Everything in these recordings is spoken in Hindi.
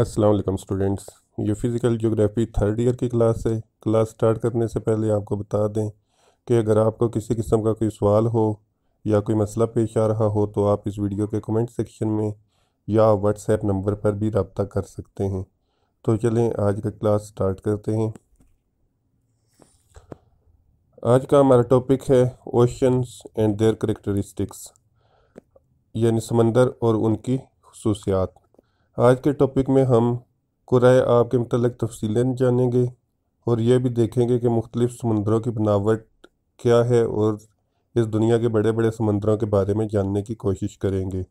अस्सलाम वालेकुम स्टूडेंट्स ये फ़िज़िकल ज्योग्राफी थर्ड ईयर की क्लास है क्लास स्टार्ट करने से पहले आपको बता दें कि अगर आपको किसी किस्म का कोई सवाल हो या कोई मसला पेश आ रहा हो तो आप इस वीडियो के कमेंट सेक्शन में या व्हाट्सएप नंबर पर भी रबता कर सकते हैं तो चलें आज का क्लास स्टार्ट करते हैं आज का हमारा टॉपिक है ओशंस एंड देयर करेक्टरिस्टिक्स यानी समंदर और उनकी खसूसियात आज के टॉपिक में हम कुराए आब के मतलब तफसीलें जानेंगे और यह भी देखेंगे कि मुख्तलिफ़ समंदरों की बनावट क्या है और इस दुनिया के बड़े बड़े समंदरों के बारे में जानने की कोशिश करेंगे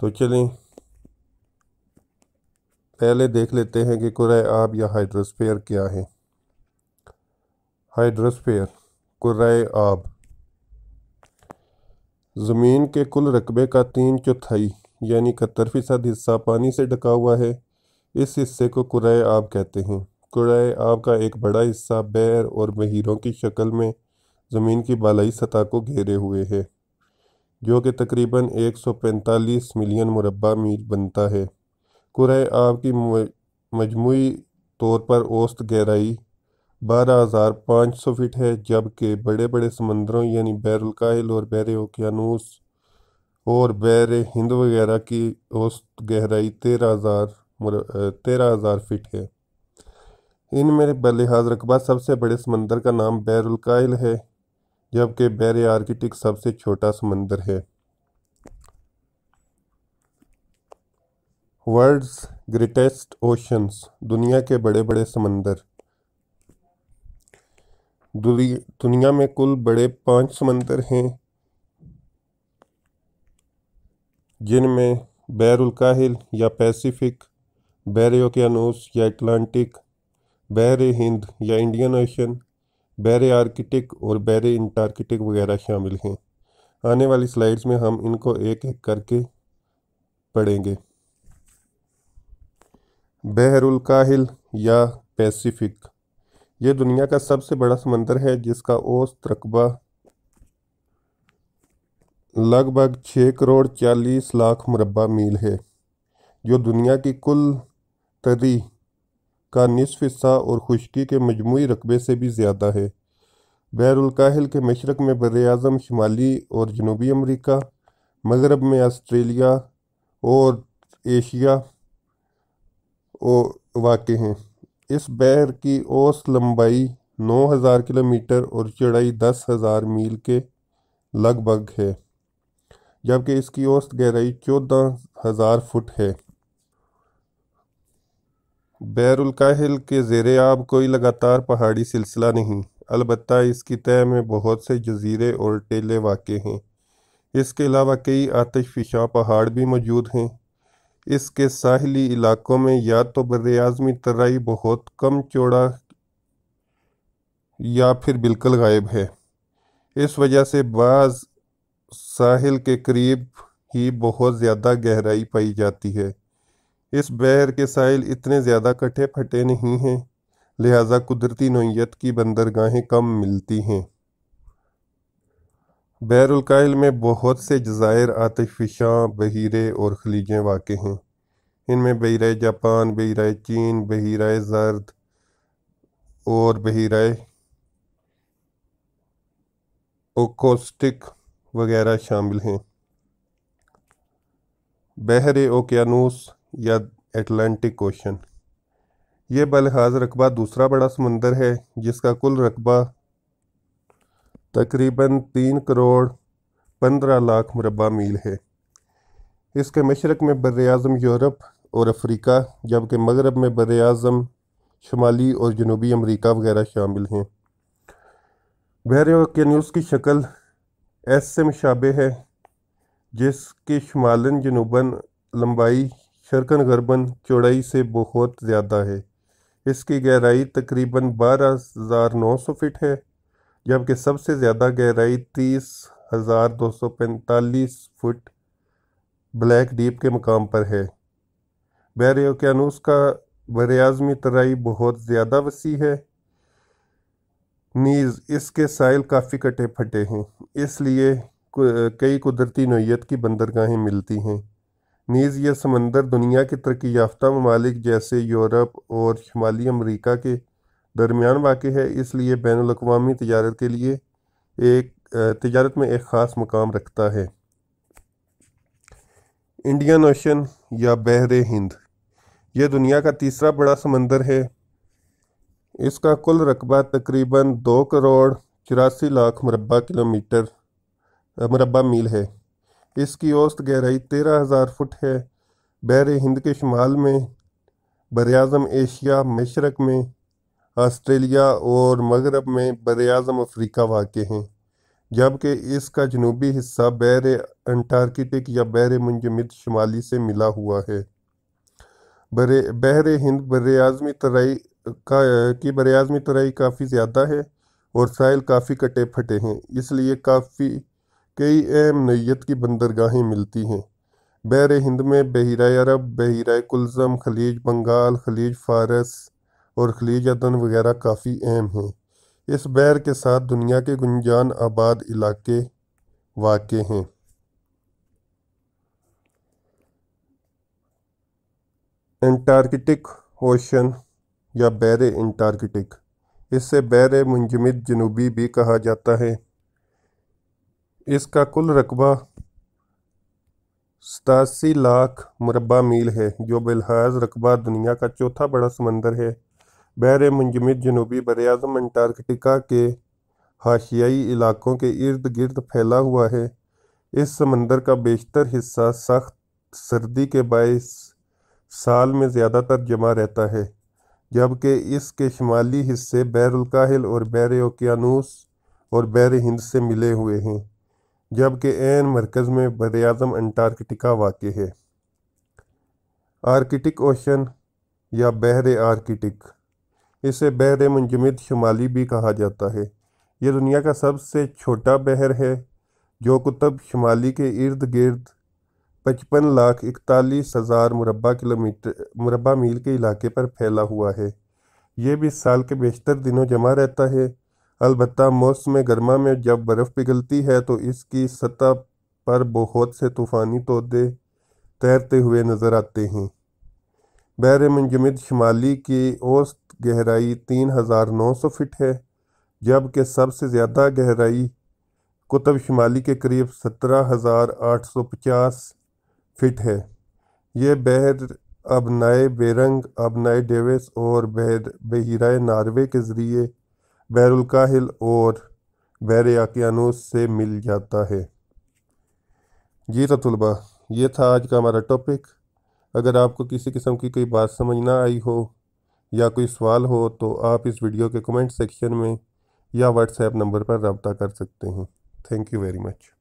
तो चलें पहले देख लेते हैं कि कुराए आब या हाइड्रोस्फेयर क्या है हाइड्रोस्फेयर कुराए आब ज़मीन के कुल रकबे का तीन चौथाई यानी इकहत्तर फ़ीसद हिस्सा पानी से ढका हुआ है इस हिस्से को कुराए आब कहते हैं कुराए आब का एक बड़ा हिस्सा बैर और बहीरों की शक्ल में ज़मीन की बालाई सतह को घेरे हुए है जो कि तकरीबन 145 मिलियन मुरबा मील बनता है कुराए आब की मजमू तौर पर औसत गहराई बारह हज़ार पाँच सौ फीट है जबकि बड़े बड़े समंदरों यानी बैरुलकाहिल और बैर ओकियानूस और बैर हिंद वगैरह की औसत गहराई तेरह हज़ार तेरह हज़ार फिट है इन में बलिहाज रकबा सबसे बड़े समंदर का नाम बैरुलकाइल है जबकि बैर आर्किटिक सबसे छोटा समंदर है वर्ल्ड्स ग्रेटेस्ट ओशंस दुनिया के बड़े बड़े समंदर दुनिया में कुल बड़े पांच समंदर हैं जिनमें बहरुलकाहिल या पैसिफिक बैर ओकियानूस या अटलांटिक बैर हिंद या इंडियन ओशन बहर आर्कटिक और बैर इंटार्कटिक वगैरह शामिल हैं आने वाली स्लाइड्स में हम इनको एक एक करके पढ़ेंगे बहरुलकाहिल या पैसिफिक ये दुनिया का सबसे बड़ा समंदर है जिसका औस्त रकबा लगभग छः करोड़ चालीस लाख मुरबा मील है जो दुनिया की कुल तरी का निसफ हिस्सा और खुश्की के मजमू रकबे से भी ज़्यादा है बहरुलकाहल के मशरक़ में बर अज़म शुमाली और जनूबी अमरीका मगरब में आस्ट्रेलिया और एशिया वाक़ हैं इस बहर की औस लंबाई नौ हज़ार किलोमीटर और चौड़ाई दस हज़ार मील के लगभग है जबकि इसकी औसत गहराई चौदह हज़ार फुट है बैरुलकाहल के ज़ेर आब कोई लगातार पहाड़ी सिलसिला नहीं अलबत् इसकी तय में बहुत से जजीरे और टेले वाक़ हैं इसके अलावा कई आतश फिशा पहाड़ भी मौजूद हैं इसके साहली इलाकों में या तो बरआज़मी तराई बहुत कम चौड़ा या फिर बिल्कुल गायब है इस वजह से बाज़ साहिल के करीब ही बहुत ज़्यादा गहराई पाई जाती है इस बहर के साहिल इतने ज़्यादा कटे फटे नहीं हैं लिहाजा कुदरती नोयत की बंदरगाहें कम मिलती हैं बहरुलकाहिल में बहुत से जजायर आतफिशां बहीरे और खलीजें वाक़ हैं इनमें बहरा जापान बहरा चीन बहरा जर्द और बहरा ओकोस्टिक वगैरह शामिल हैं बहर ओकेानूस या एटलांटिक ओशन ये बलहाज रकबा दूसरा बड़ा समंदर है जिसका कुल रकबा तकरीबन तीन करोड़ पंद्रह लाख मुरबा मील है इसके मशरक में बर अज़म यूरोप और अफ्रीका जबकि मगरब में बर अज़म शुमाली और जनूबी अमरीका वगैरह शामिल हैं बहर ओकेानूस की शक्ल एस से मशाबे है जिसकी शुमालन जनूबन लंबाई शरकन गरबन चौड़ाई से बहुत ज़्यादा है इसकी गहराई तकरीबन बारह हज़ार नौ सौ फिट है जबकि सबसे ज़्यादा गहराई तीस हज़ार दो सौ पैंतालीस फुट ब्लैक डीप के मकाम पर है बहर का बर तराई बहुत ज़्यादा वसी है नीज़ इसके साइल काफ़ी कटे फटे हैं इसलिए कई कुदरती नोयत की बंदरगाहें मिलती हैं नीज़ यह समंदर दुनिया के तरक्की याफ्ता ममालिक जैसे यूरोप और शुमाली अमरीका के दरमियान वाक़ है इसलिए बैन अवी तजारत के लिए एक तजारत में एक ख़ास मकाम रखता है इंडियन ओशन या बहर हिंद यह दुनिया का तीसरा बड़ा समंदर है इसका कुल रकबा तकरीबन दो करोड़ चौरासी लाख मरबा किलोमीटर मरबा मील है इसकी औसत गहराई तेरह हज़ार फुट है बहर हिंद के शुमाल में बरआज़म एशिया मशरक में ऑस्ट्रेलिया और मगरब में बरआज़म अफ्रीका वाक़ हैं जबकि इसका जनूबी हिस्सा बहर अंटार्कटिक या बहर मुंजमद शुमाली से मिला हुआ है बर बहर हिंद बरआज़मी तराई का की बरआज़ में तराई काफ़ी ज़्यादा है और साइल काफ़ी कटे फटे हैं इसलिए काफ़ी कई अहम नैत की बंदरगाहें मिलती हैं बहर हिंद में बहरा अरब बहरा कुलज़म खलीज बंगाल खलीज फ़ारस और खलीज अदन वगैरह काफ़ी अहम हैं इस बहर के साथ दुनिया के गुंजान आबाद इलाके वाक़ हैं एंटार्कटिक ओशन या बैर इंटार्कटिक इसे बैर मुंजमद जनूबी भी कहा जाता है इसका कुल रकबा सतासी लाख मुरबा मील है जो बिलहाज रकबा दुनिया का चौथा बड़ा समंदर है बैर मुंजमद जनूबी बर अजम अंटार्कटिका के हाशियाई इलाकों के इर्द गिर्द फैला हुआ है इस समंदर का बेशतर हिस्सा सख्त सर्दी के बायस साल में ज़्यादातर जमा रहता है जबकि इसके शुमाली हिस्से बैर और बैर ओकियानूस और बैर हिंद से मिले हुए हैं जबकि एन मरकज़ में बरआज़म अंटार्कटिका वाक़ है आर्कटिक ओशन या बहर आर्कटिक इसे बहर मंजमद शुमाली भी कहा जाता है ये दुनिया का सबसे छोटा बहर है जो कुतब शुमाली के इर्द गिर्द पचपन लाख इकतालीस हज़ार मुरबा किलोमीटर मुरबा मील के इलाके पर फैला हुआ है ये भी साल के बेशतर दिनों जमा रहता है अलबत् मौसम गर्मा में जब बर्फ़ पिघलती है तो इसकी सतह पर बहुत से तूफ़ानी तोदे तैरते हुए नज़र आते हैं बैर मंजमद शुमाली की औसत गहराई तीन हज़ार नौ सौ फिट है जबकि सबसे ज़्यादा गहराई कुतब शुमाली के करीब सत्रह हज़ार आठ सौ पचास फिट है ये बहर अब नए बेरंग अब नए डेविस और बहर बहिरा नार्वे के ज़रिए बहरुलकाहिल और बहर आकियानूस से मिल जाता है जी तो तलबा ये था आज का हमारा टॉपिक अगर आपको किसी किस्म की कोई बात समझ ना आई हो या कोई सवाल हो तो आप इस वीडियो के कमेंट सेक्शन में या व्हाट्सएप नंबर पर रबता कर सकते हैं थैंक यू वेरी मच